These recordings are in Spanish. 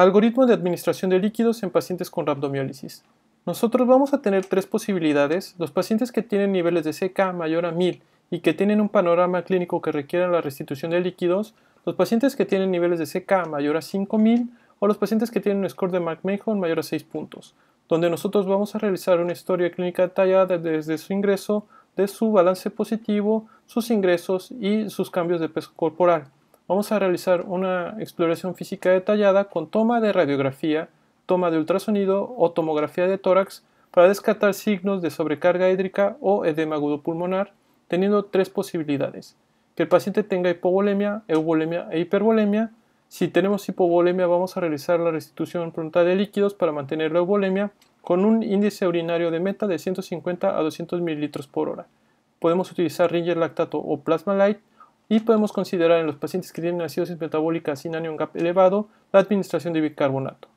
Algoritmo de administración de líquidos en pacientes con rhabdomiólisis. Nosotros vamos a tener tres posibilidades. Los pacientes que tienen niveles de CK mayor a 1000 y que tienen un panorama clínico que requiera la restitución de líquidos, los pacientes que tienen niveles de CK mayor a 5000 o los pacientes que tienen un score de McMahon mayor a 6 puntos, donde nosotros vamos a realizar una historia clínica detallada desde su ingreso, de su balance positivo, sus ingresos y sus cambios de peso corporal vamos a realizar una exploración física detallada con toma de radiografía, toma de ultrasonido o tomografía de tórax para descartar signos de sobrecarga hídrica o edema agudo pulmonar, teniendo tres posibilidades. Que el paciente tenga hipovolemia, euvolemia e hipervolemia. Si tenemos hipovolemia vamos a realizar la restitución pronta de líquidos para mantener la euvolemia con un índice urinario de meta de 150 a 200 ml por hora. Podemos utilizar ringer lactato o plasma light y podemos considerar en los pacientes que tienen acidosis metabólica sin anion gap elevado la administración de bicarbonato.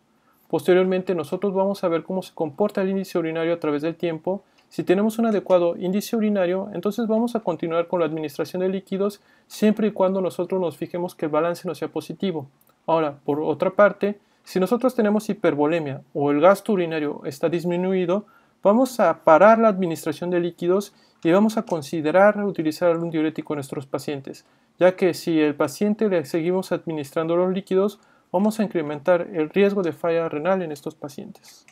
Posteriormente nosotros vamos a ver cómo se comporta el índice urinario a través del tiempo. Si tenemos un adecuado índice urinario, entonces vamos a continuar con la administración de líquidos siempre y cuando nosotros nos fijemos que el balance no sea positivo. Ahora, por otra parte, si nosotros tenemos hipervolemia o el gasto urinario está disminuido, Vamos a parar la administración de líquidos y vamos a considerar utilizar algún diurético en nuestros pacientes, ya que si el paciente le seguimos administrando los líquidos, vamos a incrementar el riesgo de falla renal en estos pacientes.